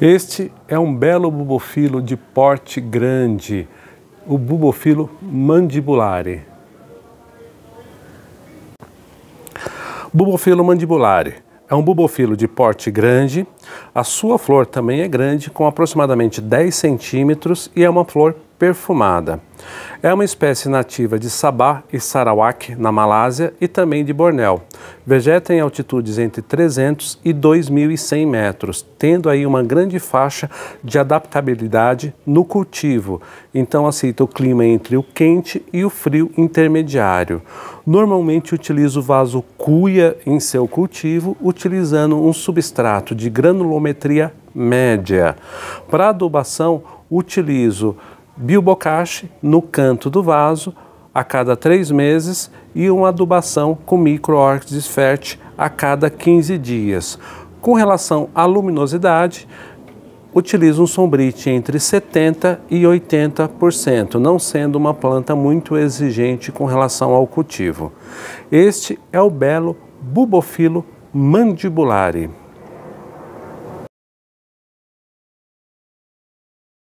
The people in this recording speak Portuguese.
Este é um belo bubofilo de porte grande, o bubofilo mandibulare. Bubofilo mandibulare é um bubofilo de porte grande, a sua flor também é grande, com aproximadamente 10 centímetros e é uma flor perfumada. É uma espécie nativa de Sabah e Sarawak, na Malásia, e também de Bornéu. Vegeta em altitudes entre 300 e 2.100 metros, tendo aí uma grande faixa de adaptabilidade no cultivo. Então aceita o clima entre o quente e o frio intermediário. Normalmente utiliza o vaso cuia em seu cultivo, utilizando um substrato de granulometria média. Para adubação, utilizo Bilbocache no canto do vaso a cada três meses e uma adubação com microorquídeas fert a cada 15 dias. Com relação à luminosidade, utiliza um sombrite entre 70% e 80%, não sendo uma planta muito exigente com relação ao cultivo. Este é o belo Bubofilo mandibulare.